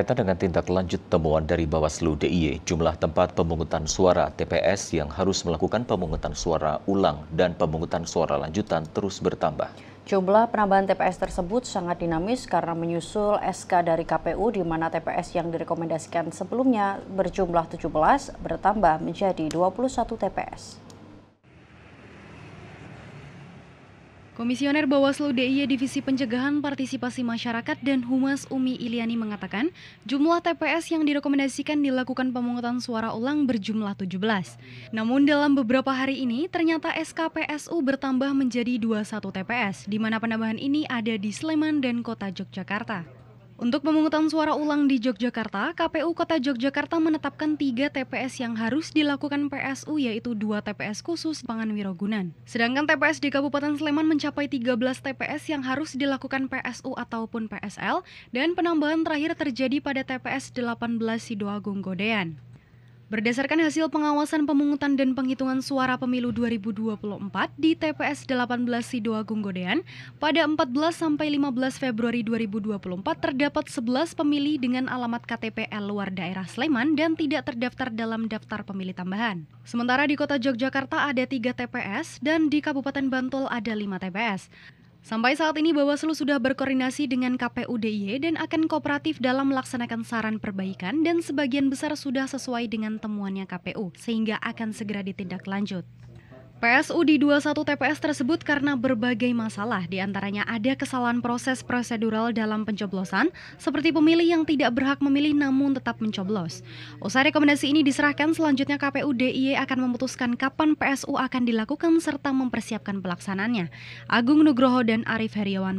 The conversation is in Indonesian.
Kaitan dengan tindak lanjut temuan dari Bawaslu DIY, jumlah tempat pemungutan suara TPS yang harus melakukan pemungutan suara ulang dan pemungutan suara lanjutan terus bertambah. Jumlah penambahan TPS tersebut sangat dinamis karena menyusul SK dari KPU di mana TPS yang direkomendasikan sebelumnya berjumlah 17 bertambah menjadi 21 TPS. Komisioner Bawaslu DIY Divisi Pencegahan Partisipasi Masyarakat dan Humas Umi Iliani mengatakan, jumlah TPS yang direkomendasikan dilakukan pemungutan suara ulang berjumlah 17. Namun dalam beberapa hari ini, ternyata SKPSU bertambah menjadi 21 TPS, di mana penambahan ini ada di Sleman dan Kota Yogyakarta. Untuk pemungutan suara ulang di Yogyakarta, KPU Kota Yogyakarta menetapkan tiga TPS yang harus dilakukan PSU yaitu dua TPS khusus Pangan Wirogunan. Sedangkan TPS di Kabupaten Sleman mencapai 13 TPS yang harus dilakukan PSU ataupun PSL dan penambahan terakhir terjadi pada TPS 18 Sidoagung Godean. Berdasarkan hasil pengawasan pemungutan dan penghitungan suara pemilu 2024 di TPS 18 Sidoagung Godean, pada 14 sampai 15 Februari 2024 terdapat 11 pemilih dengan alamat KTP luar daerah Sleman dan tidak terdaftar dalam daftar pemilih tambahan. Sementara di Kota Yogyakarta ada 3 TPS dan di Kabupaten Bantul ada 5 TPS. Sampai saat ini Bawaslu sudah berkoordinasi dengan KPU DIY e dan akan kooperatif dalam melaksanakan saran perbaikan dan sebagian besar sudah sesuai dengan temuannya KPU sehingga akan segera ditindaklanjut. PSU di 21 TPS tersebut karena berbagai masalah, diantaranya ada kesalahan proses prosedural dalam pencoblosan, seperti pemilih yang tidak berhak memilih namun tetap mencoblos. Usai rekomendasi ini diserahkan, selanjutnya KPU DIY akan memutuskan kapan PSU akan dilakukan serta mempersiapkan pelaksanaannya. Agung Nugroho dan Arif Heriawan